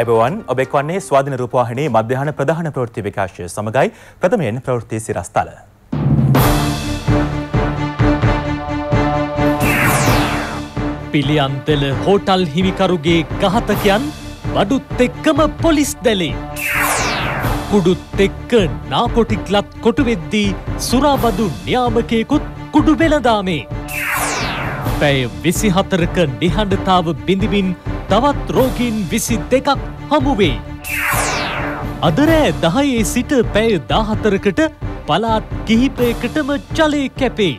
අයිබවන් ඔබෙක් වන්නේ ස්වාධන රූපවාහිනයේ මධ්‍යහන ප්‍රධාන ප්‍රවෘත්ති විකාශය සමඟයි ප්‍රථමයෙන් ප්‍රවෘත්ති සිරස්ථල. පිළියන්තල හෝටල් හිමිකරුගේ ඝාතකයන් බඩුත් එක්කම පොලිස් දැලේ. කුඩුත් එක්ක නාකොටික් ලත් කොටුවෙද්දී සුරාබදු න්‍යාමකයෙකුත් කුඩු වෙලදාමේ. පැය විසිහතරක නිහඬතාව බිඳිමින් තවත් රෝගීන් විසි දෙකක් හමුුවේ. අදරෑ දහයේ සිට පැය දාහතරකට පලාත් කිහිපයකටම චලය කැපේ.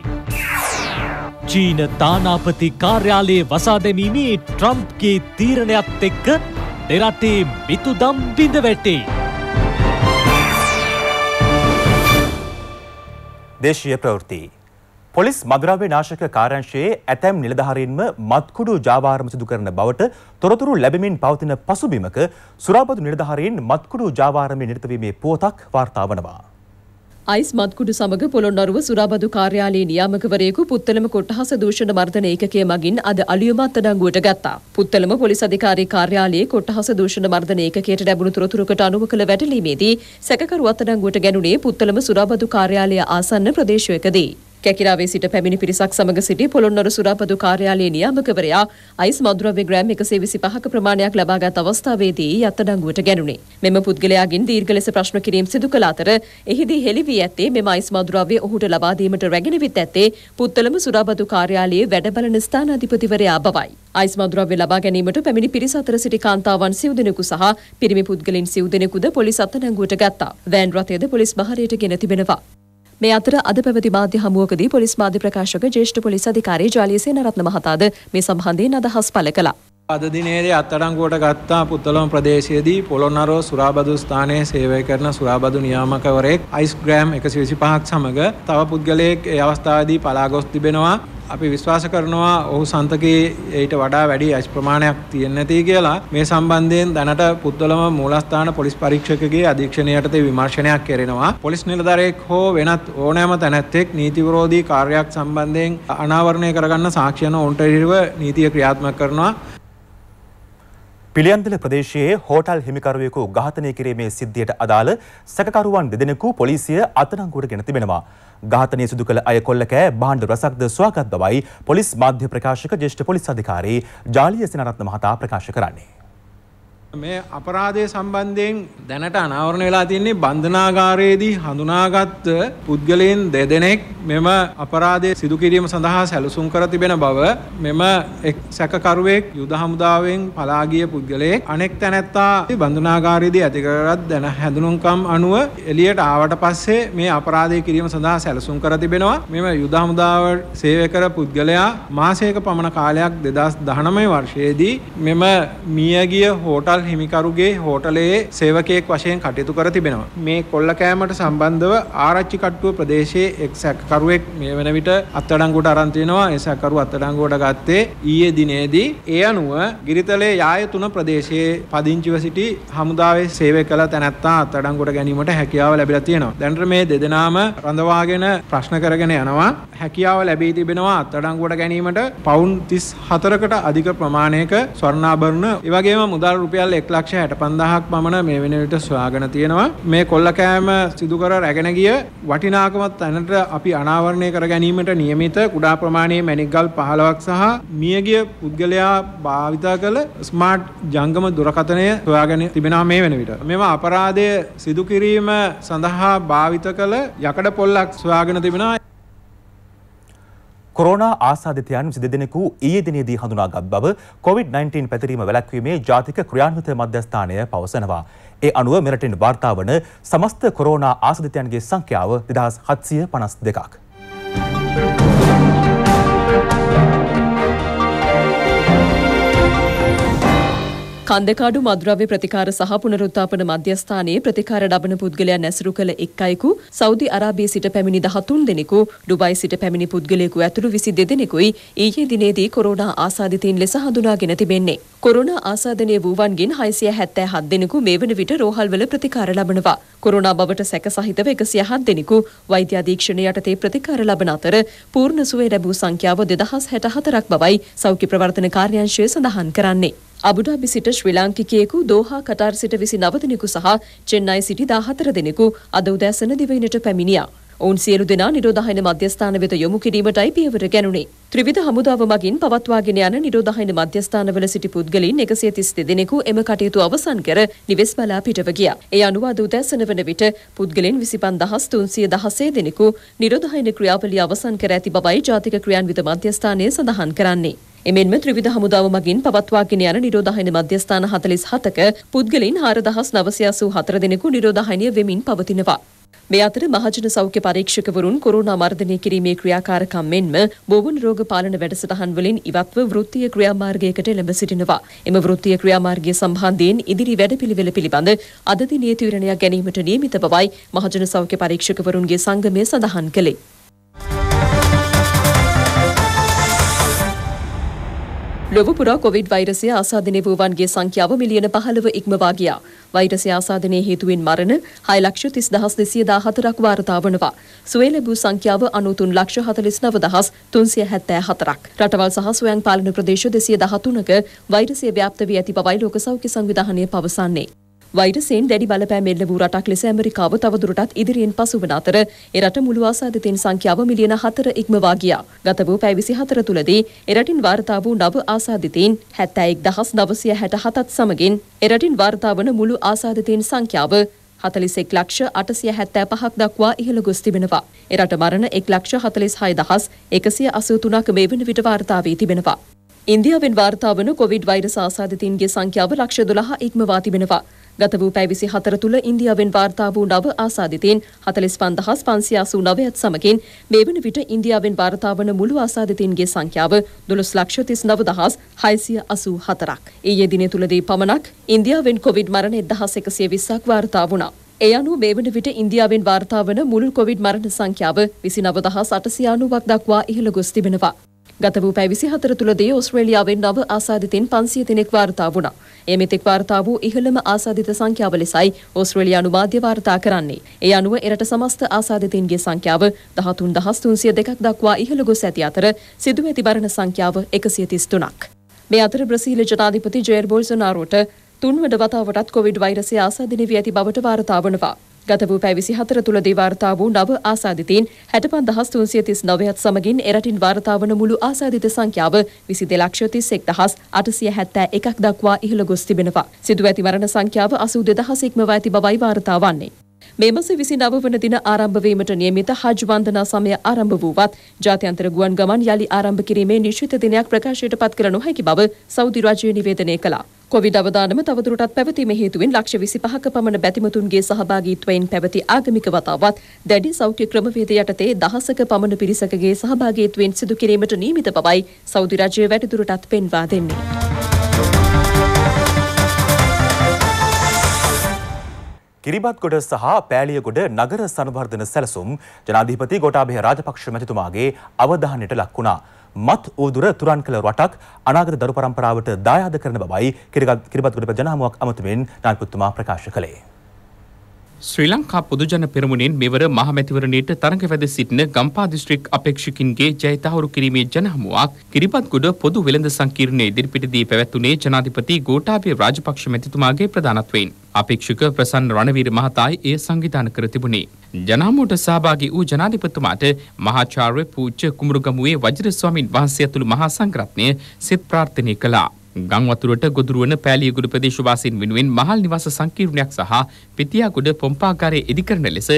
චීන තානාපති කාර්යාලයේ වසාදැමීමේ ට්‍රම්ප්ගේ තීරණයක් එක්ක දෙරටේ මිතුදම් බිඳ වැටේ. දේශය ප්‍රවෘතිී. පොලිස් මදුරාවේ නාශක කාරංශයේ ඇතැම් නිලධහරින්ම මත්කුඩු ජාවාරම සිදු කරන බවට තොරතුරු ලැබමින් පවතින පසුබිමක සුරාපදු නිලධහරින් මත්කුඩු ජාවාරමය නිර්තවීමේ පුවතක් වාර්තාාවනවා. යිස් මත්කුඩු සමග පොළොන්නරුව සුරාබදු කාර්යාලයේ නියාමකවරයෙකු පුත්තලම කොට්ටහස දූෂණ මර්ධන ඒකකය මගින් අද අලියම අත්තඩංගුවට ගත්තා. පුත්තලම පොලිස් අධිකාරී කාර්යාලයේ කොට්ටහස දූෂණ මර්ධන ඒකකයට ලැබුණු තොරතුරකට අනුව කළ වැටලීමේදී සැකකරු අත්තඩංගුවට ගැනුණේ පුත්තලම සුරාබදු කාර්යාලය ආසන්න ප්‍රදේශයකදී. කැකිරාවේ සිට පැමිණි පිරිසක් සමග සිටි පොළොන්නරු සුරාපදු කාර්යාලයේ නියාමකවරයා අයිස් මදුරව්‍ය ග්‍රෑම් 125ක ප්‍රමාණයක් ලබාගත් අවස්ථාවේදී අත්අඩංගුවට ගැනුණේ. මෙම පුද්ගලයාගෙන් දීර්ඝ ලෙස ප්‍රශ්න කිරීම සිදු කළ අතර එහිදී හෙළි වී ඇත්තේ මෙම අයිස් මදුරව්‍ය ඔහුට ලබා දීමට රැගෙන විත් ඇත්තේ පුත්තලම සුරාපදු කාර්යාලයේ වැඩබලන ස්ථානාධිපතිවරයා බවයි. අයිස් මදුරව්‍ය ලබා ගැනීමට පැමිණි පිරිස අතර සිටි කාන්තාවන් සිව් දෙනෙකු සහ පිරිමි පුද්ගලින් සිව් දෙනෙකුද පොලිස් අත්අඩංගුවට ගත්තා. වෑන් රථයද පොලිස් බහරයට ගෙන තිබෙනවා. මේ අතර අද පැවති මාධ්‍ය හමුවකදී පොලිස් මාධ්‍ය ප්‍රකාශක ජ්‍යෙෂ්ඨ පොලිස් අධිකාරී ජාලිය සේනරත්න මහතාද මේ සම්බන්ධයෙන් අදහස් පළ කළා. අද දිනේදී අත්අඩංගුවට ගත්තා පුත්තලම ප්‍රදේශයේදී පොළොන්නරුව සුරාබදු ස්ථානයේ සේවය කරන සුරාබදු නියාමකවරයෙක් අයිස් ග්‍රෑම් 125ක් සමග තව පුද්ගලයෙක් ඒ අවස්ථාවේදී පලා ගොස් තිබෙනවා. අපි විශ්වාස කරනවා ඔහු සන්තකයේ ඊට වඩා වැඩි අයිස් ප්‍රමාණයක් තියෙන්නේ නැති කියලා මේ සම්බන්ධයෙන් දැනට පුද්ගලම මූලස්ථාන පොලිස් පරීක්ෂකගේ අධීක්ෂණය යටතේ විමර්ශනයක් කරනවා. පොලිස් නිලධාරියෙක් හෝ වෙනත් ඕනෑම තැනැත්තෙක් නීති විරෝධී කාර්යයක් සම්බන්ධයෙන් අනාවරණය කරගන්න සාක්ෂියන ඔන්ටරිව නීතිය ක්‍රියාත්මක කරනවා. පිළියන්දල ප්‍රදේශයේ හෝටල් හිමිකරුවෙකු ඝාතනය කිරීමේ සිද්ධියට අදාළ සැකකරුවන් දෙදෙනෙකු පොලිසිය අත්අඩංගුවට ගෙන තිබෙනවා. ඝාතනය සිදු කළ අය කොල්ලකෑ භාණ්ඩ රසක්ද සොයාගත් බවයි පොලිස් මාධ්‍ය ප්‍රකාශක ජ්‍යෙෂ්ඨ පොලිස් අධිකාරී ජාලිය සෙනරත්න මහතා ප්‍රකාශ කරන්නේ. මේ අපරාධය සම්බන්ධයෙන් දැනට අනාවරණ වෙලා තින්නේ බන්ධනාගාරයේදී හඳුනාගත් පුද්ගලයන් දෙදෙනෙක් මෙම අපරාධය සිදු කිරීම සඳහා සැලසුම් කර තිබෙන බව මෙම එක් සැකකරුවෙක් යුද හමුදාවෙන් පලා ගිය පුද්ගලයෙක් අනෙක් තැනැත්තා බන්ධනාගාරයේදී ඇති කරගත් දැන හැඳුනුම්කම් අනුව එළියට ආවට පස්සේ මේ අපරාධය කිරීම සඳහා සැලසුම් කර තිබෙනවා මෙම යුද හමුදාව සේවය කර පුද්ගලයා මාසයක පමණ කාලයක් 2019 වර්ෂයේදී මෙම මියගිය හෝටල් මුදල් හිමිකරුගේ හෝටලයේ සේවකයෙක් වශයෙන් කටයුතු කර තිබෙනවා. මේ කොල්ල කෑමට සම්බන්ධව ආරච්චි කට්ටුව ප්‍රදේශයේ එක් සැකකරුවෙක් මේ වන විට අත්අඩංගුවට අරන් තිනවා. ඒ සැකකරු අත්අඩංගුවට ගත්තේ ඊයේ දිනේදී. ඒ අනුව ගිරිතලේ යාය තුන ප්‍රදේශයේ පදිංචිව සිටි හමුදාවේ සේවය කළ තැනැත්තා අත්අඩංගුවට ගැනීමට හැකියාව ලැබිලා තියෙනවා. දැනට මේ දෙදෙනාම රඳවාගෙන ප්‍රශ්න කරගෙන යනවා. හැකියාව ලැබී තිබෙනවා අත්අඩංගුවට ගැනීමට පවුන් 34කට අධික ප්‍රමාණයක ස්වර්ණාභරණ, ඒ වගේම මුදල් රුපියල් ගෙවල් 1,65,000ක් පමණ මේ වෙන විට සොයාගෙන තියෙනවා. මේ කොල්ල කෑම සිදු කර රැගෙන ගිය වටිනාකමත් තැනට අපි අනාවරණය කර ගැනීමට නියමිත කුඩා ප්‍රමාණයේ මැණික්ගල් 15ක් සහ මියගිය පුද්ගලයා භාවිතා කළ ස්මාර්ට් ජංගම දුරකථනය සොයාගෙන තිබෙනවා මේ වෙන විට. මෙම අපරාධය සිදු කිරීම සඳහා භාවිත කළ යකඩ පොල්ලක් සොයාගෙන තිබෙනවා. කොරෝනා ආසාධිතයන් 22 දෙනෙකු ඊයේ දිනේදී හඳුනාගත් බව COVID-19 පැතිරීම වැළැක්වීමේ ජාතික ක්‍රියාන්විත මධ්‍යස්ථානය පවසනවා. ඒ අනුව මෙරටින් වාර්තා වන සමස්ත කොරෝනා ආසාධිතයන්ගේ සංඛ්‍යාව 2752ක්. කන්දකාඩු මදුරව්‍ය ප්‍රතිකාර සහ පුනරුත්ථාපන මධ්‍යස්ථානයේ ප්‍රතිකාර ලබන පුද්ගලයන් ඇසුරු කළ එක් අයෙකු සෞදි අරාබිය සිට පැමිණි 13 දෙනෙකු ඩුබයි සිට පැමිණි පුද්ගලයෙකු ඇතුළු 22 දෙනෙකුයි ඊයේ දිනේදී කොරෝනා ආසාදිතයින් ලෙස හඳුනාගෙන තිබෙන්නේ. කොරෝනා ආසාදනය වූවන්ගෙන් 677 දෙනෙකු මේ වන විට රෝහල්වල ප්‍රතිකාර ලබනවා. කොරෝනා බවට සැක සහිතව 107 දෙනෙකු වෛද්‍ය අධීක්ෂණය යටතේ ප්‍රතිකාර ලබන අතර පූර්ණ සුවය ලැබූ සංඛ්‍යාව 2064ක් බවයි සෞඛ්‍ය ප්‍රවර්තන කාර්යාංශය සඳහන් කරන්නේ. අබුඩාබි සිට ශ්‍රී ලාංකිකයෙකු දෝහා කටාර් සිට 29 දිනෙකු සහ චෙන්නයි සිටි 14 දිනෙකු අද උදෑසන දිවයිනට පැමිණියා. ඔවුන් සියලු දෙනා නිරෝධායන මධ්‍යස්ථාන වෙත යොමු කිරීමටයි පියවර ගැනුණේ. ත්‍රිවිධ හමුදාව මගින් පවත්වාගෙන යන නිරෝධායන මධ්‍යස්ථානවල සිටි පුද්ගලයින් 132 දෙනෙකු එම කටයුතු අවසන් කර නිවෙස් බලා පිටව ගියා. ඒ අනුව අද උදෑසන වන විට පුද්ගලයන් 25316 දෙනෙකු නිරෝධායන ක්‍රියාවලිය අවසන් කර ඇති බවයි ජාතික ක්‍රියාන්විත මධ්‍යස්ථානය සඳහන් කරන්නේ. එමෙන්ම ත්‍රිවිධ හමුදාව මගින් පවත්වාගෙන යන නිරෝධායන මධ්‍යස්ථාන 47ක පුද්ගලයන් 4984 දෙනෙකු නිරෝධායනය වෙමින් පවතිනවා. මේ අතර මහජන සෞඛ්‍ය පරීක්ෂකවරුන් කොරෝනා මර්ධනය කිරීමේ ක්‍රියාකාරකම් මෙන්ම බෝවන් රෝග පාලන වැඩසටහන් වලින් ඉවත්ව වෘත්තීය ක්‍රියාමාර්ගයකට එළඹ සිටිනවා. එම වෘත්තීය ක්‍රියාමාර්ගය සම්බන්ධයෙන් ඉදිරි වැඩපිළිවෙළ පිළිබඳ අද දිනේ තීරණයක් ගැනීමට නියමිත බවයි මහජන සෞඛ්‍ය පරීක්ෂකවරුන්ගේ සංගමය සඳහන් කළේ. ලොවපුරා කොවිඩ් වෛරසය ආසාධනය වූවන්ගේ සංඛ්‍යාව මිලියන පහළව ඉක්මවා ගියා. වෛරසය ආසාධනය හේතුවෙන් මරණ හය ලක්ෂ තිස් දහස් දෙසිය දාහතරක් වාර්තා වනවා. සුවේ ලැබූ සංඛ්‍යාව අනුතුන් ලක්ෂ හතලිස් නව දහස් තුන්සිය හැත්තෑ හතරක්. රටවල් සහ සොයන් පාලන ප්‍රදේශ දෙසිය දහතුනක වෛරසය ව්‍යාප්ත වී ඇති බවයි ලෝක සෞඛ්‍ය සංවිධානය පවසන්නේ. වෛරසයෙන් දැඩි බලපෑම් එල්ල වූ රටක් ලෙස ඇමරිකාව තවදුරටත් ඉදිරියෙන් පසුවන අතර ඒ රට මුළු ආසාදිතයින් සංඛ්‍යාව මිලියන 4 ඉක්මවා ගියා. ගත වූ පැය 24 තුලදී එරටින් වාර්තා වූ නව ආසාදිතයින් 71967ත් සමගින් එරටින් වාර්තා වන මුළු ආසාදිතයින් සංඛ්‍යාව 41 ලක්ෂ 875ක් දක්වා ඉහළ ගොස් තිබෙනවා. එරට මරණ 1 ලක්ෂ 46183ක් මේ වන විට වාර්තා වී තිබෙනවා. ඉන්දියාවෙන් වාර්තා වන කොවිඩ් වෛරස ආසාදිතයින්ගේ සංඛ්‍යාව ලක්ෂ 12 ඉක්මවා තිබෙනවා. ගත වූ පැ විසි හතර තුළ ඉන්දියාවෙන් වාර්තා වූ නව ආසාධිතීන් හතලිස් පන්දහස් පන්සියාසූ නවයත් සමකින් මේ වන විට ඉන්දියාවෙන් වාර්තාාවන මුළු ආසාධිතීන්ගේ සංඛ්‍යාව දොළොස් ලක්ෂතිස් නව දහස් හයිසිය අසූ හතරක්. ඊයේ දින තුළදී පමණක් ඉන්දියාවෙන් කොවිඩ් මරණ එදහස් එකසිය විස්සක් වාර්තා වුණා. ඒ අනුව මේ වන විට ඉන්දියාවෙන් වාර්තාාවන මුළු කොවිඩ් මරණ සංඛ්‍යාව විසි නවදහස් අටසියානුවක් දක්වා ඉහළ ගොස් තිබෙනවා. ගත වූ පැය 24 තුලදී ඕස්ට්‍රේලියාවෙන් නව ආසාදිතයින් 500 දෙනෙක් වාර්තා වුණා. ඒ මෙතෙක් වාර්තා වූ ඉහළම ආසාදිත සංඛ්‍යාව ලෙසයි ඕස්ට්‍රේලියානු මාධ්‍ය වාර්තා කරන්නේ. ඒ අනුව එරට සමස්ත ආසාදිතයින්ගේ සංඛ්‍යාව 13302ක් දක්වා ඉහළ ගොස් ඇති අතර සිදු ඇති මරණ සංඛ්‍යාව 133ක්. මේ අතර බ්‍රසීල ජනාධිපති ජෙයර් බෝල්සොනාරෝට තුන්වන වතාවටත් කොවිඩ් වෛරසය ආසාදිත වී ඇති බවට වාර්තා වනවා. ගත වූ පැ විසි හතර තුළදී වාර්තා වූ නව ආසාධිතීන් හැට පන්දහස් තුන්සිය තිස් නවයත් සමගින් එරටින් වාර්තාවන මුළු ආසාධිත සංඛ්‍යාව විසි දෙලක්ෂතිස් එක් දහස් අටසිය හැත්තෑ එකක් දක්වා ඉහළ ගොස් තිබෙනවා. සිදු ඇති මරණ සංඛ්‍යාව අසූ දෙදහසෙක්ම ඇති බවයි වාර්තා වන්නේ. මේ මස විසි නව වන දින ආරම්භවීමට නියමිත හජ් වන්දනා සමය ආරම්භ වූවත් ජාත්‍යන්තර ගුවන් ගමන් යළි ආරම්භ කිරීමේ නිශ්චිත දිනයක් ප්‍රකාශයට පත් කළ නොහැකි බව සෞදි රාජ්‍ය නිවේදනය කළා. කොවිඩ් අවදානම තවදුරටත් පැවතීම හේතුවෙන් ලක්ෂ 25ක පමණ බැතිමතුන්ගේ සහභාගීත්වයෙන් පැවති ආගමික වතාවත් දැඩි සෞඛ්‍ය ක්‍රමවේද යටතේ දහසක පමණ පිරිසකගේ සහභාගීත්වයෙන් සිදු කිරීමට නියමිත බවයි සෞදි රාජ්‍ය වැඩිදුරටත් පෙන්වා දෙන්නේ. කිරිබත්ගොඩ සහ පෑලියගොඩ නගර සංවර්ධන සැලසුම් ජනාධිපති ගෝඨාභය රාජපක්ෂ මැතිතුමාගේ අවධානයට ලක් වුණා. මත් ඌදුර තුරන් කළ රටක් අනාගත දරු පරම්පරාවට දායාද කරන බවයි කිරිබත්ගොඩ ප්‍රජනාමුවක් අමතමින් නායකතුමා ප්‍රකාශ කළේ. ශ්‍රී ලංකා පොදුජන පෙරමුණෙන් මෙවර මහමැතිවරණයට තරඟ වැද සිටින ගම්පා දිස්ත්‍රික් අපේක්ෂකින්ගේ ජයතහවුරු කිරීමේ ජනහමුවක් කිරිබත්ගොඩ පොදු වෙළඳ සංකීර්ණයේ ඉදිරිපිටදී පැවැත්වුණේ ජනාධිපති ගෝඨාභය රාජපක්ෂ මැතිතුමාගේ ප්‍රධානත්වයෙන්. අපේක්ෂක ප්‍රසන්න රණවීර මහතායි එය සංවිධාන කර තිබුණේ. ජනහමුවට සහභාගී වූ ජනාධිපතිතුමාට මහාචාර්ය පූජ්‍ය කුමරුගමුවේ වජිර ස්වාමින් වහන්සේ ඇතුළු මහා සංඝරත්නය සෙත් ප්‍රාර්ථනා කළා. ගම් වතුරට ගොදුරුවන පෑලියගුඩ ප්‍රදේශවාසීන් වෙනුවෙන් මහල් නිවාස සංකීර්ණයක් සහ පිටියාගොඩ පොම්පාකාරයේ ඉදිකරන ලෙස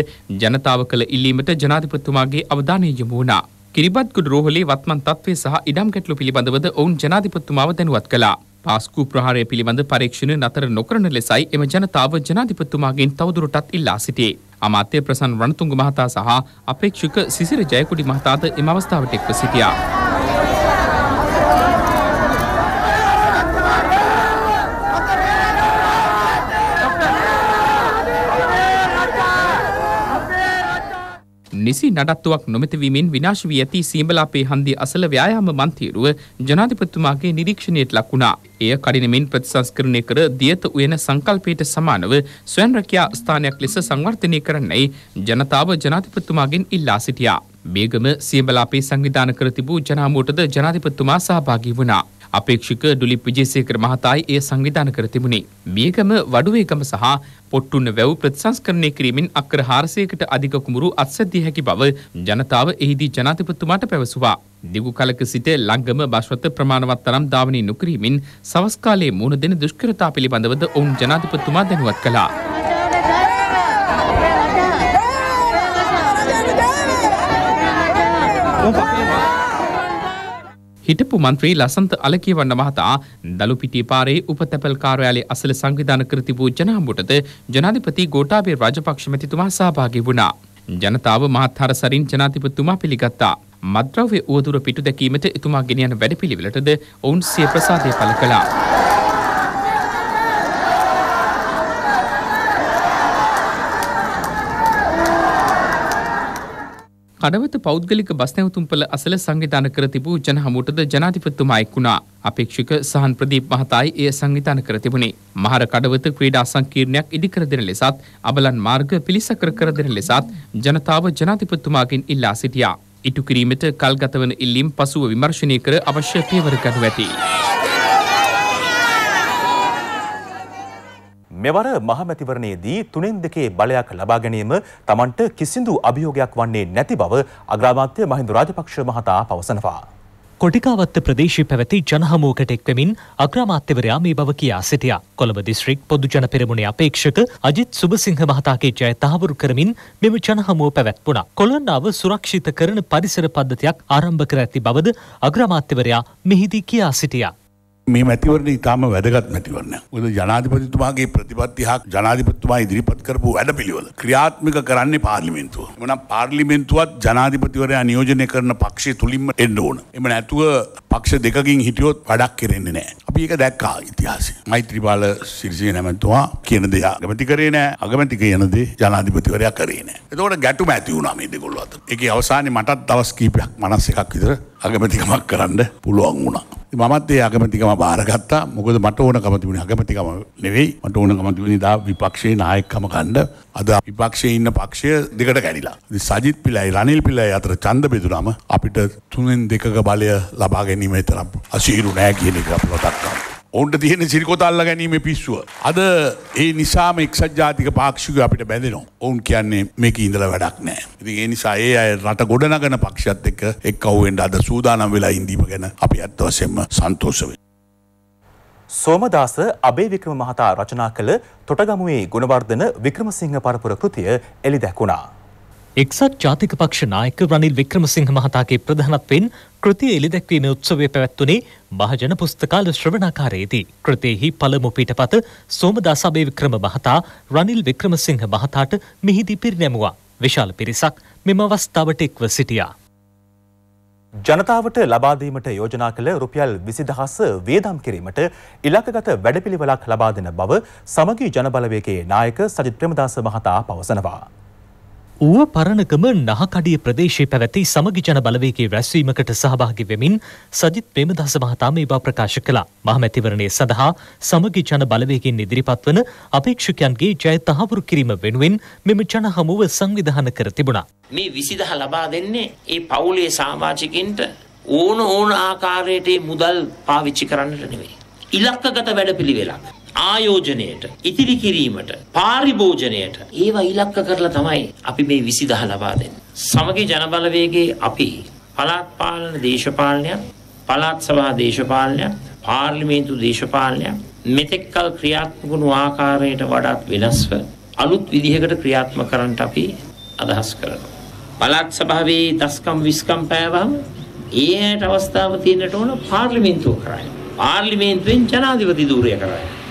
ජනතාව කළ ඉල්ලීමට ජනාධිපතිතුමාගේ අවධානය යොමු වුණා. කිරිබත්ගුඩ රෝහලේ වත්මන් තත්ත්වය සහ ඉඩම් ගැටලු පිළිබඳවද ඔවුන් ජනාධිපතිතුමාව දැනුවත් කළා. පාස්කු ප්‍රහාරය පිළිබඳ පරීක්ෂණ නතර නොකරන ලෙසයි එම ජනතාව ජනාධිපතිතුමාගෙන් තවදුරටත් ඉල්ලා සිටියේ. අමාත්‍ය ප්‍රසන් රණතුංග මහතා සහ අපේක්ෂක සිසිර ජයකුඩි මහතාද එම අවස්ථාවට එක්ව සිටියා. නිසි නඩත්තුවක් නොමැතිවීමෙන් විනාශ වී ඇති සීඹලාපේ හන්දිය අසල ව්‍යායාම මන්තිරුව ජනාධිපතිතුමාගේ නිරීක්ෂණයට ලක් වුණා. එය කඩිනමින් ප්‍රතිසංස්කරණය කර දියත උයන සංකල්පයට සමානව ස්වයන් රැකියා ස්ථානයක් ලෙස සංවර්ධනය කරන්නයි ජනතාව ජනාධිපතිතුමාගෙන් ඉල්ලා සිටියා. බේගම සීඹලාපේ සංවිධාන කර තිබූ ජනාමුවටද ජනාධිපතිතුමා සහභාගී වුණා. අපේක්ෂක ඩුලි විජේසේකර මහතායි එය සංවිධාන කර තිබුණේ. බියගම වඩුවේගම සහ පොට්ටුන්න වැව් ප්‍රතිසංස්කරණය කිරීමෙන් අක්කර හාරසයකට අධික කුමරු අත්සැදිය හැකි බව ජනතාව එහිදී ජනාධිපතුමාට පැවසුවා. දිගු කලක සිට ලංගම බශ්වත ප්‍රමාණවත් තරම් ධාවනය නොකිරීමෙන් සවස්කාලයේ මුණ දෙන දුෂ්කරතා පිළිබඳවද ඔවුන් ජනාධිපතුමා දැනුවත් කළා. Opa! හිටපු මන්ත්‍රී ලසන්ත අලකිවන්න මහතා දළුපිටිය පාරේ උපතැපල් කාර්යාලයේ අසල සංවිධාන කර තිබූ ජනහමුටද ජනාධිපති ගෝඨාභය රාජපක්ෂ මැතිතුමා සහභාගී වුණා. ජනතාව මහත් හරසරින් ජනාධිපතිතුමා පිළිගත්තා. මද්‍රව්‍ය උවදුර පිටු දැකීමට එතුමා ගෙනියන වැඩපිළිවෙලටද ඔවුන් සිය ප්‍රසාදය පළ කළා. කඩවත පෞද්ගලික බස් නැවතුම්පල අසල සංවිධාන කර තිබූ ජන හමුවටද ජනාධිපතිතුමා එක් වුණා. අපේක්ෂක සහන් ප්‍රදීප් මහතායි එය සංවිධාන කර තිබුණේ. මහර කඩවත ක්‍රීඩා සංකීර්ණයක් ඉදිකර දෙන ලෙසත් අබලන් මාර්ග පිළිසකර කර දෙන ලෙසත් ජනතාව ජනාධිපතිතුමාගෙන් ඉල්ලා සිටියා. ඉටු කිරීමට කල්ගතවන ඉල්ලීම් පසුව විමර්ශනය කර අවශ්‍ය පියවර ගනු ඇති. මෙවර මහමැතිවරණයේදී තුනෙන් දෙකේ බලයක් ලබා ගැනීම Tamanට කිසිදු අභියෝගයක් වන්නේ නැති බව අග්‍රාමාත්‍ය මහින්ද රාජපක්ෂ මහතා පවසනවා. කොටිකාවත්ත ප්‍රදේශය පැවැති ජනහමුවකට එක්වමින් අග්‍රාමාත්‍යවරයා මේ බව කියා සිටියා. කොළඹ දිස්ත්‍රික් පොදු ජන පෙරමුණේ අපේක්ෂක අජිත් සුබසිංහ මහතාගේ ජය තහවුරු කරමින් මෙම ජනහමුව පැවැත්වුණා. කොළොන්නාව සුරක්ෂිත කරන පරිසර පද්ධතියක් ආරම්භ කර ඇති බවද අග්‍රාමාත්‍යවරයා මෙහිදී කියා සිටියා. මේ මැතිවරණ ඉතාම වැදගත් මැතිවරණ. මොකද ජනාධිපතිතුමාගේ ප්‍රතිපත්ති හා ජනාධිපතිතුමා ඉදිරිපත් කරපු වැඩපිළිවෙල ක්‍රියාත්මක කරන්නේ පාර්ලිමේන්තුව. එමනම් පාර්ලිමේන්තුවත් ජනාධිපතිවරයා නියෝජනය කරන පක්ෂය තුලින්ම එන්න ඕන. එම නැතුව පක්ෂ දෙකින් හිටියොත් වැඩක් කෙරෙන්නේ නෑ. අපි ඒක දැක්කා ඉතිහාසයේ. මෛත්‍රීපාල සිරිසිය නැමැතුමා කියන දේ අගමැති කරේ නෑ. අගමැති කියන දේ ජනාධිපතිවරයා කරේ නෑ. එතකොට ගැටුම ඇති වුණා මේ දෙකොල්ල අතර. ඒකේ අවසානයේ මටත් දවස් කීපයක් මනස් එකක් විතර අගමැතිකමක් කරන්න පුළුවන් වුණා. මමත් ඒ අගමැතිකම බාරගත්තා. මොකද මට ඕනකම තිබුණේ අගමැතිකම නෙවෙයි. මට ඕනකම තිබුණේ දා විපක්ෂයේ නායකකම ගන්න. අද විපක්ෂයේ ඉන්න පක්ෂය දෙකට කැඩිලා. ඉතින් සජිත් පිල්ලයි රනිල් පිල්ලයි අතර ඡන්ද බෙදුනම අපිට තුනෙන් දෙකක බලය ලබා ගැනීම ගැනීම තරම් අසීරු නෑ කියන එක අප නොදක්කා. ඔන්ට තියෙන සිරිකොතල්ල ගැනීම පිස්සුව. අද ඒ නිසාම එක්සත් ජාතික පාක්ෂික අපිට බැඳෙනවා. ඔවුන් කියන්නේ මේක ඉඳල වැඩක් නෑ. ඉතින් ඒ නිසා ඒ අය රට ගොඩනගන පක්ෂත් එක්ක එක්කවෙන්ට අද සූදානම් වෙලා ඉඳීම ගැන අපි ඇත්ත වශයෙන්ම සන්තෝෂ වෙනවා. සෝමදාස අබේවික්‍රම මහතා රචනා කළ තොටගමුවේ ගුණවර්ධන වික්‍රමසිංහ පරපුර කෘතිය එළි දැක්ුණා. එක්සත් ජාතික පක්ෂ නායක රනිල් වික්‍රමසිංහ මහතාගේ ප්‍රධානත්වෙන් කෘතිය එළිදැක්වීමේ උත්සවය පැවැත්වුණේ මහජන පුස්තකාල ශ්‍රවණාකාරයේදී. කෘතියෙහි පළමු පිටපත සෝමදාස අබේවික්‍රම මහතා රනිල් වික්‍රමසිංහ මහතාට මිහිදී පිරිනැමුවා. විශාල පිරිසක් මෙම අවස්ථාවට එක්ව සිටියා. ජනතාවට ලබාදීමට යෝජනා කළ රුපියල් විසිදහස වේදම් කිරීමට ඉලක්කගත වැඩපිළිවෙලක් ලබා දෙන බව සමගී ජනබලවේගේ නායක සජිත් ප්‍රේමදාස මහතා පවසනවා. ඌව පරණකම නහකඩිය ප්‍රදේශයේ පැවැති සමගි ජන බලවේගේ රැස්වීමකට සහභාගි වෙමින් සජිත් ප්‍රේමදාස මහතා මේවා ප්‍රකාශ කළා. මහමැතිවරණය සඳහා සමගි ජන බලවේගෙන් ඉදිරිපත් වන අපේක්ෂකයන්ගේ ජය තහවුරු කිරීම වෙනුවෙන් මෙම ජන හමුව සංවිධාන කර තිබුණා. මේ විසිදහ ලබා දෙන්නේ ඒ පවුලේ සාමාජිකින්ට ඕන ඕන ආකාරයට මුදල් පාවිච්චි කරන්නට නෙවෙයි. ඉලක්කගත වැඩපිළිවෙලක්. ආයෝජනයට ඉතිරි කිරීමට පාරිභෝජනයට ඒව ඉලක්ක කරලා තමයි අපි මේ 20000 ලබා දෙන්නේ. සමගි ජනබලවේගයේ අපි පළාත් පාලන දේශපාලනය, පළාත් සභා දේශපාලනය, පාර්ලිමේන්තු දේශපාලනය මෙතෙක්කල් ක්‍රියාත්මක වුණු ආකාරයට වඩාත් වෙනස්ව අලුත් විදිහකට ක්‍රියාත්මක කරන්නට අපි අදහස් කරනවා. පළාත් සභාවේ දස්කම් විස්කම් පෑවම ඒයට අවස්ථාව තියෙනට ඕන පාර්ලිමේන්තුව කරයි. පාර්ලිමේන්තුවෙන් ජනාධිපති ධූරය කරයි.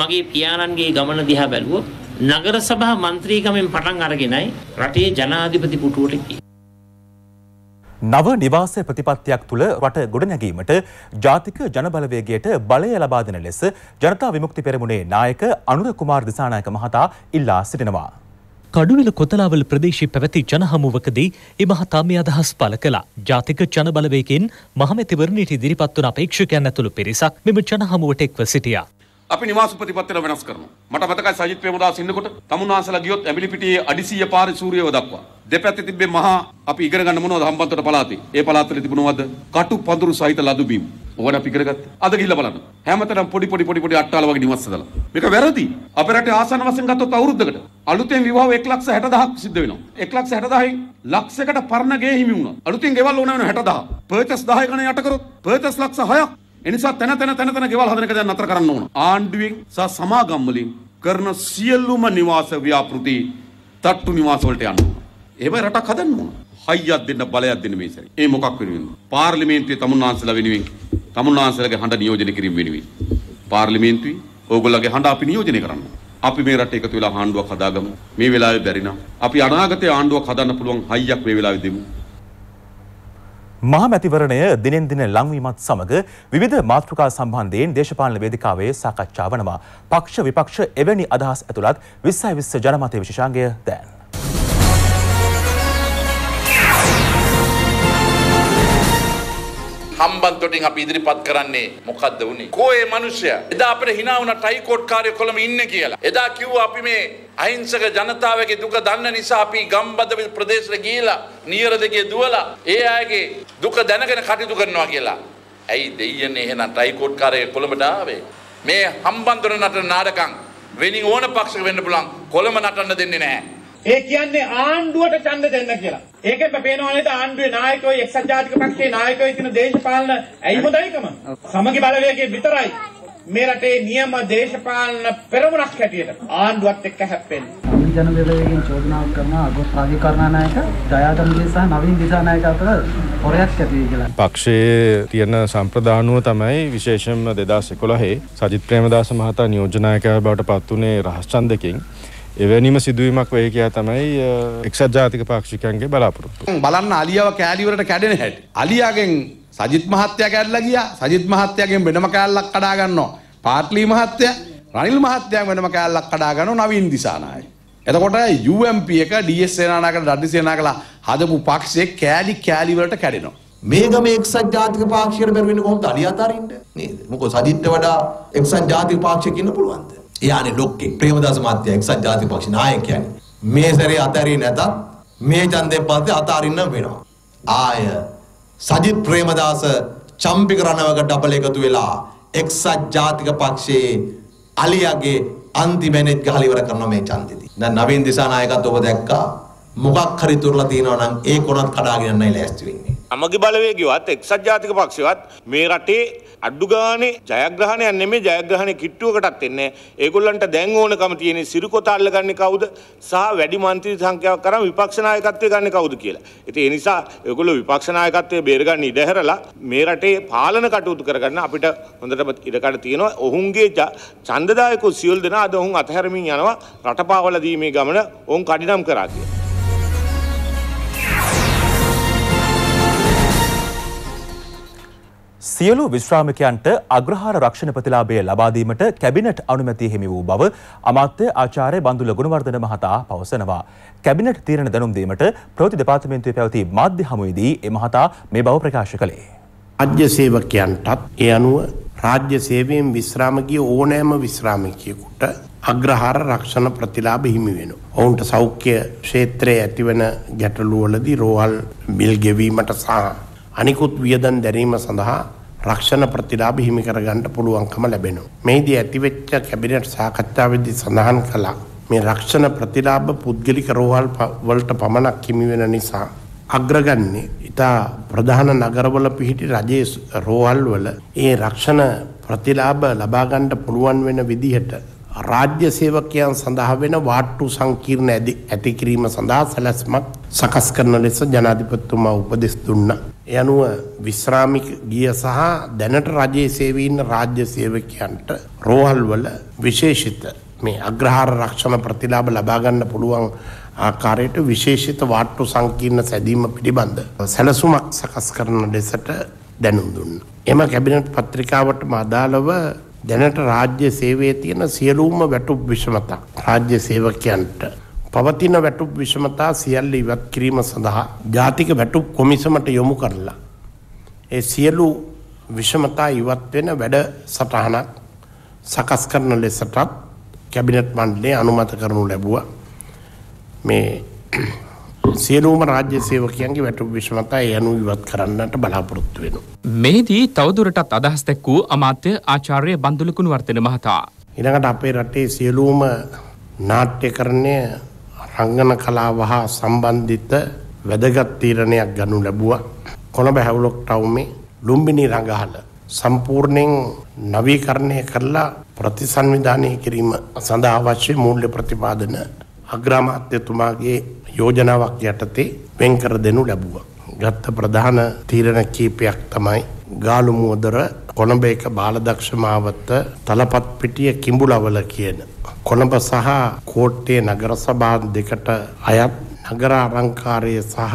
මගේ පියාණන්ගේ ගමන දිහා බැලුවොත් නගර සභා මන්ත්‍රීකමෙන් පටන් අරගෙනයි රටේ ජනාධිපති පුටුවට ගියේ. නව නිවාස ප්‍රතිපත්තියක් තුළ රට ගොඩනැගීමට ජාතික ජනබලවේගයට බලය ලබා දෙන ලෙස ජනතා විමුක්ති පෙරමුණේ නායක අනුර කුමාර් දිසානායක මහතා ඉල්ලා සිටිනවා. කඩුවෙල කොතලාවල ප්‍රදේශයේ පැවති ජනහමුවකදී ඒ මහතා මේ අදහස් පළ කළා. ජාතික ජනබලවේගයෙන් මහමැතිවරණයට ඉදිරිපත් වන අපේක්ෂකයන් ඇතුළු පිරිසක් මෙම ජනහමුවට එක්ව සිටියා. අපි නිවාස ප්‍රතිපත්තිය වෙනස් කරනවා. මට මතකයි සජිත් ප්‍රේමදාස ඉන්නකොට තමුන්වහන්සලා ගියොත් ඇඹිලි පිටියේ අඩිසිය පාරේ සූර්යව දක්වා. දෙපැත්තේ තිබ්බේ මහා අපි ඉගෙන ගන්න මොනවද හම්බන්තොට පළාතේ. ඒ පළාතේ තිබුණවද කටු පඳුරු සහිත ලදු බිම්. ඕන අපි ඉගෙන ගත්තා. අද ගිහිල්ලා බලන්න. හැමතැනම පොඩි පොඩි පොඩි පොඩි අට්ටාල වගේ නිවාස හදලා. මේක වැරදි. අපේ රටේ ආසන වශයෙන් ගත්තොත් අවුරුද්දකට අලුතෙන් විවාහ 160000ක් සිද්ධ වෙනවා. 160000න් ලක්ෂයකට පරණ ගේ හිමි වුණා. අලුතෙන් ගෙවල් ඕන වෙනවා 60000. පර්චස් 10 ගණන් යට කරොත් පර්චස් ලක්ෂ 6ක් එනිසා තැන තැන තැන තැන ගෙවල් හදන එක දැන් නතර කරන්න ඕන. ආණ්ඩුවෙන් සහ සමාගම් වලින් කරන සියලුම නිවාස ව්‍යාපෘති තට්ටු නිවාස වලට යන්න ඕන. එහෙම රටක් හදන්න ඕන. හයියක් දෙන්න බලයක් දෙන්න මේ සැරේ. ඒ මොකක් වෙනුවෙන්ද? පාර්ලිමේන්තුවේ තමුන්නාන්සලා වෙනුවෙන් තමුන්නාන්සලාගේ හඬ නියෝජනය කිරීම වෙනුවෙන්. පාර්ලිමේන්තුවේ ඕගොල්ලෝගේ හඬ අපි නියෝජනය කරන්න ඕන. අපි මේ රට එකතු වෙලා ආණ්ඩුවක් හදාගමු. මේ වෙලාවේ බැරි නම් අපි අනාගතයේ ආණ්ඩුවක් හදන්න පුළුවන් හයියක් මේ වෙලාවේ දෙමු. මහමැතිවරණය දිනෙන් දින ලංවීමත් සමග විවිධ මාතෘකා සම්බන්ධයෙන් දේශපාලන වේදිකාවේ සාකච්ඡා වනවා. පක්ෂ විපක්ෂ එවැනි අදහස් ඇතුළත් 2020 ජනමතය විශේෂාංගය දැන්. හම්බන් තොටින් අපි ඉදිරිපත් කරන්නේ මොකද්ද උනේ? කෝ ඒ මිනිසයා? එදා අපිට hina වුණා ටයිකෝට් කාර්ය කොළඹ ඉන්නේ කියලා. එදා කිව්වා අපි මේ අහිංසක ජනතාවගේ දුක දන්න නිසා අපි ගම්බද ප්‍රදේශවල ගිහිලා නියර දෙකේ දුවලා ඒ අයගේ දුක දැනගෙන කටයුතු කරනවා කියලා. ඇයි දෙයියනේ එහෙනම් ටයිකෝට් කාර්ය කොළඹට ආවේ? මේ හම්බන්තොට නටන නාටකම් වෙනින් ඕන පක්ෂක වෙන්න පුළුවන් කොළඹ නටන්න දෙන්නේ නැහැ. ඒ කියන්නේ ආණ්ඩුවට ඡන්ද දෙන්න කියලා. ඒකෙන් පේනවා නේද ආණ්ඩුවේ නායකයෝ එක්සත් ජාතික පක්ෂයේ නායකයෝ ඉතින දේශපාලන ඇයි හොඳයිකම? සමගි බලවේගයේ විතරයි මේ රටේ නියම දේශපාලන පෙරමුණක් හැටියට ආණ්ඩුවත් එක්ක හැප්පෙන්නේ. ජන බෙදවීමෙන් චෝදනාවක් කරන අගොස් රාජකාරණායක දයාදම්ගේ සහ නවීන් දිසානායක අතර හොරයක් ඇති කියලා. පක්ෂයේ තියෙන සම්ප්‍රදානුව තමයි විශේෂයෙන්ම 2011 සජිත් ප්‍රේමදාස මහතා නියෝජනායකයා බවට පත් වුණේ රහස්චන්දකින්. එවැනිම සිදුවීමක් වෙයි කියා තමයි එක්සත් ජාතික පාක්ෂිකයන්ගේ බලාපොරොත්තු. බලන්න අලියාව කෑලිවලට කැඩෙන හැටි. අලියාගෙන් සජිත් මහත්තයා කැඩලා ගියා. සජිත් මහත්තයාගෙන් වෙනම කෑල්ලක් කඩා ගන්නවා. පාට්ලි මහත්තයා රනිල් මහත්තයා වෙනම කෑල්ලක් කඩා ගන්නවා නවීන් දිසානායි. එතකොට UMP එක DS සේනානායකට රඩි සේනානායකලා හදපු පක්ෂයේ කෑලි කෑලි වලට කැඩෙනවා. මේක මේ එක්සත් ජාතික පාක්ෂිකයට බැරි වෙන්නේ කොහොමද අලිය අතරින්ද? නේද? මොකද සජිත්ට වඩා එක්සත් ජාතික පාක්ෂිකයෙක් ඉන්න පුළුවන්ද? එයානේ ලොක්කේ ප්‍රේමදාස මහත්තයා එක්සත් ජාතික පක්ෂ නායකයනි. මේ සැරේ අතරින් නැතත් මේ ඡන්දයෙන් පස්සේ අතාරින්න වෙනවා. ආය සජිත් ප්‍රේමදාස චම්පික රණවක ඩබල් එකතු වෙලා එක්සත් ජාතික පක්ෂයේ අලියාගේ අන්තිම මැනේජ් ගහලා ඉවර කරන මේ ඡන්දෙදී. දැන් නවීන් දිසානායකත් ඔබ දැක්කා. මොකක් හරි තුරලා තියෙනවා නම් ඒක උනත් කඩාගෙන යන්නයි ලෑස්ති වෙන්නේ. අමගේ බලවේගවත් එක්සත් ජාතික පක්ෂවත් මේ රටේ අඩු ගානේ ජයග්‍රහණයක් නෙමෙයි ජයග්‍රහණ කිට්ටුවකටත් එන්නේ. ඒගොල්ලන්ට දැන් ඕනකම තියෙන සිරිකොත අල්ලගන්නේ කවුද? සහ වැඩි മന്ത്രി සංඛ්‍යාවක් කරන් විපක්ෂ නායකත්වය ගන්න කවුද කියලා. ඉතින් ඒ නිසා ඒගොල්ලෝ විපක්ෂ නායකත්වය බේරගන්න ඉඩ හැරලා මේ රටේ පාලන කටයුතු කරගන්න අපිට හොඳටම ඉඩකඩ තියෙනවා. ඔහුන්ගේ ඡන්දදායකෝ සියලු දෙනා අද ඔවුන් අතහැරමින් යනවා රටපාවල දීමේ ගමන ඔවුන් කඩිනම් කරා කියලා. සියලු විශ්‍රාමිකයන්ට අග්‍රහාර රක්ෂණ ප්‍රතිලාභය ලබා දීමට කැබිනට් අනුමැතිය හිමි වූ බව අමාත්‍ය ආචාර්ය බන්දුල ගුණවර්ධන මහතා පවසනවා. කැබිනට් තීරණ දැනුම් දීමට ප්‍රවෘත්ති දෙපාර්තමේන්තුවේ පැවති මාධ්‍ය හමුවේදී ඒ මහතා මේ බව ප්‍රකාශ කළේ. රාජ්‍ය සේවකයන්ටත් ඒ අනුව රාජ්‍ය සේවයෙන් විශ්‍රාම ගිය ඕනෑම විශ්‍රාමිකයෙකුට අග්‍රහාර රක්ෂණ ප්‍රතිලාභ හිමි වෙනවා. ඔවුන්ට සෞඛ්‍ය ක්ෂේත්‍රයේ ඇතිවන ගැටලුවලදී රෝහල් බිල් ගෙවීමට සහ අනිකුත් වියදන් දැරීම සඳහා රක්ෂණ ප්‍රතිලාභ හිමි කරගන්න පුළුවන්කම ලැබෙනවා. මෙහිදී ඇතිවෙච්ච කැබිනට් සාකච්ඡාවේදී සඳහන් කළා මේ රක්ෂණ ප්‍රතිලාභ පුද්ගලික රෝහල් වලට පමණක් හිමි වෙන නිසා අග්‍රගන්නේ ඉතා ප්‍රධාන නගරවල පිහිටි රජයේ රෝහල් වල ඒ රක්ෂණ ප්‍රතිලාභ ලබා ගන්න පුළුවන් වෙන විදිහට රාජ්‍ය සේවකයන් සඳහා වෙන වාට්ටු සංකීර්ණ ඇති කිරීම සඳහා සැලැස්මක් සකස් කරන ලෙස ජනාධිපතිතුමා උපදෙස් දුන්නා. ඒ අනුව විශ්‍රාමික ගිය සහ දැනට රජයේ සේවී ඉන්න රාජ්‍ය සේවකයන්ට රෝහල්වල විශේෂිත මේ අග්‍රහාර රක්ෂණ ප්‍රතිලාභ ලබා ගන්න පුළුවන් ආකාරයට විශේෂිත වාට්ටු සංකීර්ණ සැදීම පිළිබඳ සැලසුමක් සකස් කරන ලෙසට දැනුම් දුන්නා. එම කැබිනට් පත්‍රිකාවට අදාළව දැනට රාජ්‍ය සේවයේ තියෙන සියලුම වැටුප් විෂමතා රාජ්‍ය සේවකයන්ට පවතින වැටුප් විෂමතා සියල්ල ඉවත් කිරීම සඳහා ජාතික වැටුප් කොමිසමට යොමු කරලා ඒ සියලු විෂමතා ඉවත් වෙන වැඩ සටහනක් සකස් කරන ලෙසටත් කැබිනට් මණ්ඩලය අනුමත කරනු ලැබුවා මේ සියලූම රාජ්‍ය සේවකයන්ගේ වැටු විශ්මතා ඒ අනු ඉවත් කරන්නට බලාපොරොත්තු වෙන. මෙහිදී තවදුරටත් අදහස් දැක්වූ අමාත්‍ය ආචාර්ය බන්දුලකුණු වර්තන මහතා. ඉනකට අපේ රටේ සියලූම නාට්‍ය කරණය රංගන කලාව හා සම්බන්ධිත වැදගත් තීරණයක් ගනු ලැබුවා. කොළඹ හැවුලොක් ටවුමේ ලුම්බිනි රඟහල සම්පූර්ණයෙන් නවීකරණය කරලා ප්‍රතිසංවිධානය කිරීම සඳහා අවශ්‍ය මූල්‍ය ප්‍රතිපාදන අග්‍රාමාත්‍යතුමාගේ යෝජනාවක් යටතේ වෙන්කර දෙනු ලැබුවා. ගත්ත ප්‍රධාන තීරණ කීපයක් තමයි ගාලුමුවදර කොළඹේක බාලදක්ෂ මාවත තලපත් පිටිය කිඹුලවල කියන. කොළඹ සහ කෝට්ටේ නගර සභා දෙකට අයත් නගර අලංකාරය සහ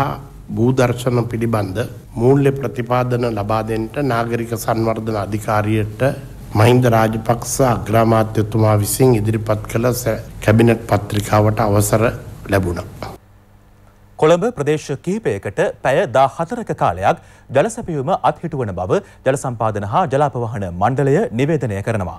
භූදර්ශන පිළිබඳ මූල්‍ය ප්‍රතිපාදන ලබා දෙන්නට නාගරික සංවර්ධන අධිකාරියට මහින්ද රාජපක්ෂ අග්‍රාමාත්‍යතුමා විසින් ඉදිරිපත් කළ කැබිනට් පත්‍රිකාවට අවසර ලැබුණා. කොළඹ ප්‍රදේශ කීපයකට පැය දා හතරක කාලයක් ජලසැපියුම අත්හිටුවන බව ජලසම්පාදන හා ජලාපවහන මණ්ඩලය නිවේදනය කරනවා.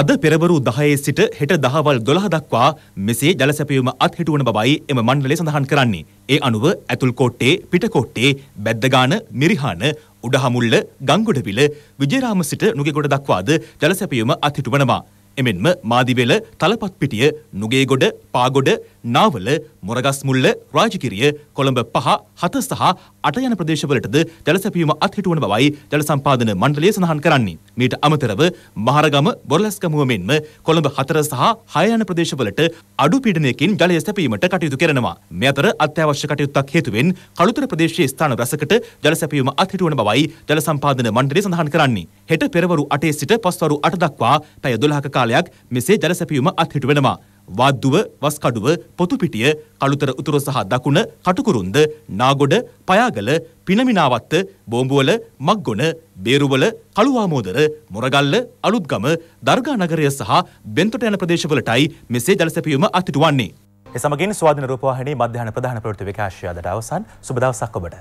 අද පෙරවරු දහයේ සිට හෙට දහවල් දොළහ දක්වා මෙසේ ජලසැපියුම අත්හිටුවන බවයි එම මණ්ඩලය සඳහන් කරන්නේ. ඒ අනුව ඇතුල්කෝට්ටේ පිටකොට්ටේ බැද්දගාන මිරිහාන උඩහමුල්ල ගංගොඩවිල විජේරාම සිට නුගේගොඩ දක්වාද ජලසැපියුම අත්හිටුවනවා. එමෙන්ම මාදිවෙල තලපත්පිටිය නුගේගොඩ පාගොඩ නාවල මොරගස්මුල්ල රාජකිරිය කොළඹ පහ හත සහ අට යන ප්‍රදේශවලටද ජලසැපීම අත්හිටුවන බවයි ජල සම්පාදන මණ්ඩලය සඳහන් කරන්නේ. මීට අමතරව මහරගම බොරලැස්කමුව මෙන්ම කොළඹ හතර සහ හය යන ප්‍රදේශවලට අඩු පීඩනයකින් ජලය සැපීමට කටයුතු කරනවා. මේ අතර අත්‍යවශ්‍ය කටයුත්තක් හේතුවෙන් කළුතර ප්‍රදේශයේ ස්ථාන රැසකට ජල සැපීම අත්හිටුවන බවයි ජල සම්පාදන මණ්ඩලය සඳහන් කරන්නේ. හෙට පෙරවරු 8 සිට පස්වරු 8 දක්වා පැය 12ක කාලයක් මෙසේ ජල සැපීම අත්හිටුවනවා. වාද්දුව, වස්කඩුව, පොතුපිටිය, කළුතර උතුර සහ දකුණ, කටුකුරුන්ද, නාගොඩ, පයාගල, පිනමිනාවත්ත, බෝම්බුවල, මක්ගොණ, බේරුවල, කළුවාමෝදර, මොරගල්ල, අලුත්ගම, දර්ගා නගරය සහ බෙන්තොට යන ප්‍රදේශවලටයි මෙසේ ජලසැපියුම අතිටු වන්නේ. එසමගින් ස්වාධීන රූපවාහිනී මධ්‍යහන ප්‍රධාන ප්‍රවෘත්ති විකාශය අදට අවසන් සුබ දවසක් ඔබට.